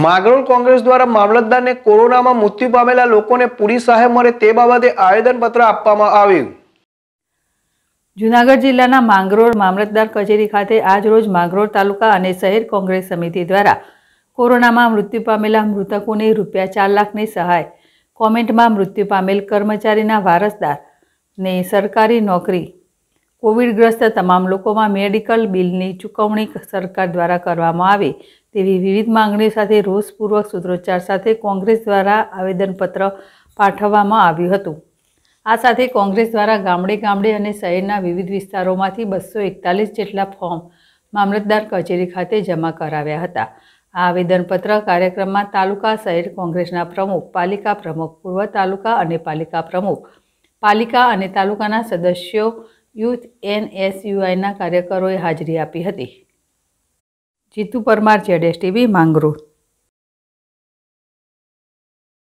માગરોળ કોંગ્રેસ દ્વારા મામલતદારને કોરોનામાં મૃત્યુ પામેલા લોકોને પૂરી સહાય મળે તે બાબતે આવેદનપત્ર આપવામાં આવ્યું જૂનાગઢ જિલ્લાના માંગરોળ મામલતદાર કચેરી ખાતે આજ રોજ માંગરોળ તાલુકા અને શહેર કોંગ્રેસ સમિતિ દ્વારા કોરોનામાં મૃત્યુ પામેલા મૃતકોને રૂપિયા ચાર લાખની સહાય કોમેન્ટમાં મૃત્યુ પામેલ કર્મચારીના વારસદારને સરકારી નોકરી કોવિડગ્રસ્ત તમામ લોકોમાં મેડિકલ બિલની ચૂકવણી સરકાર દ્વારા કરવામાં આવે તેવી વિવિધ માંગણીઓ સાથે રોષપૂર્વક સૂત્રોચ્ચાર સાથે કોંગ્રેસ દ્વારા આવેદનપત્ર પાઠવવામાં આવ્યું હતું આ સાથે કોંગ્રેસ દ્વારા ગામડે ગામડે અને શહેરના વિવિધ વિસ્તારોમાંથી બસો એકતાલીસ જેટલા ફોર્મ મામલતદાર કચેરી ખાતે જમા કરાવ્યા હતા આ આવેદનપત્ર કાર્યક્રમમાં તાલુકા શહેર કોંગ્રેસના પ્રમુખ પાલિકા પ્રમુખ પૂર્વ તાલુકા અને પાલિકા પ્રમુખ પાલિકા અને તાલુકાના સદસ્યો યુથ એનએસયુઆઈના કાર્યકરોએ હાજરી આપી હતી જીતુ પરમાર જેડેસ ટીવી માંગરોળ